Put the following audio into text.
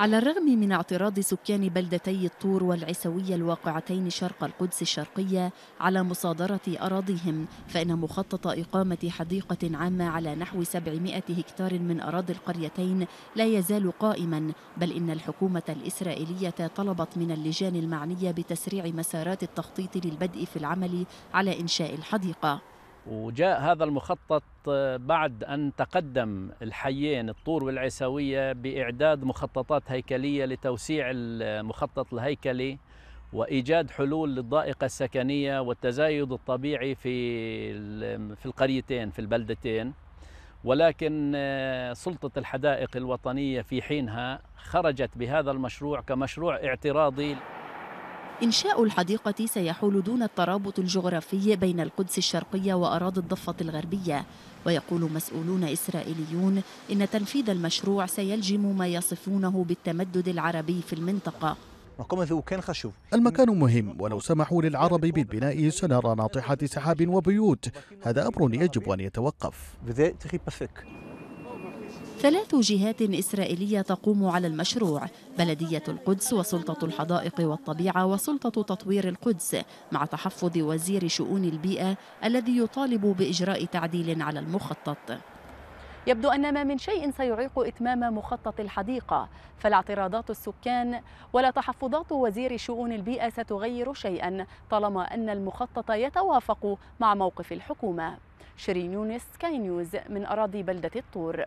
على الرغم من اعتراض سكان بلدتي الطور والعسوية الواقعتين شرق القدس الشرقية على مصادرة أراضيهم فإن مخطط إقامة حديقة عامة على نحو 700 هكتار من أراضي القريتين لا يزال قائما بل إن الحكومة الإسرائيلية طلبت من اللجان المعنية بتسريع مسارات التخطيط للبدء في العمل على إنشاء الحديقة وجاء هذا المخطط آه، بعد أن تقدم الحيين الطور والعساوية بإعداد مخططات هيكلية لتوسيع المخطط الهيكلي وإيجاد حلول للضائقة السكنية والتزايد الطبيعي في في القريتين في البلدتين ولكن آه، سلطة الحدائق الوطنية في حينها خرجت بهذا المشروع كمشروع اعتراضي إنشاء الحديقة سيحول دون الترابط الجغرافي بين القدس الشرقية وأراضي الضفة الغربية ويقول مسؤولون إسرائيليون إن تنفيذ المشروع سيلجم ما يصفونه بالتمدد العربي في المنطقة المكان مهم ولو سمحوا للعرب بالبناء سنرى ناطحات سحاب وبيوت هذا أمر يجب أن يتوقف ثلاث جهات إسرائيلية تقوم على المشروع بلدية القدس وسلطة الحدائق والطبيعة وسلطة تطوير القدس مع تحفظ وزير شؤون البيئة الذي يطالب بإجراء تعديل على المخطط يبدو أن ما من شيء سيعيق إتمام مخطط الحديقة فلا اعتراضات السكان ولا تحفظات وزير شؤون البيئة ستغير شيئا طالما أن المخطط يتوافق مع موقف الحكومة شيرين يونس كاي نيوز من أراضي بلدة الطور